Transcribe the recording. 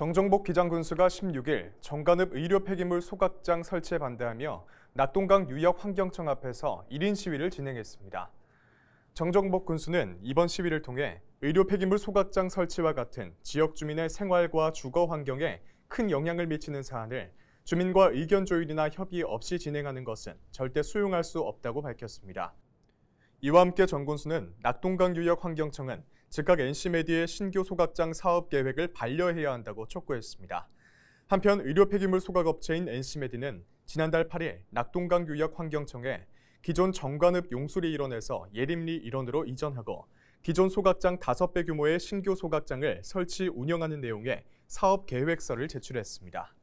정정복 기장군수가 16일 정관읍 의료 폐기물 소각장 설치에 반대하며 낙동강 유역 환경청 앞에서 1인 시위를 진행했습니다. 정정복 군수는 이번 시위를 통해 의료 폐기물 소각장 설치와 같은 지역 주민의 생활과 주거 환경에 큰 영향을 미치는 사안을 주민과 의견 조율이나 협의 없이 진행하는 것은 절대 수용할 수 없다고 밝혔습니다. 이와 함께 정 군수는 낙동강 유역 환경청은 즉각 NC메디의 신규 소각장 사업 계획을 반려해야 한다고 촉구했습니다. 한편 의료 폐기물 소각 업체인 NC메디는 지난달 8일 낙동강 유역 환경청에 기존 정관읍 용수리 일원에서 예림리 일원으로 이전하고 기존 소각장 5배 규모의 신규 소각장을 설치 운영하는 내용의 사업 계획서를 제출했습니다.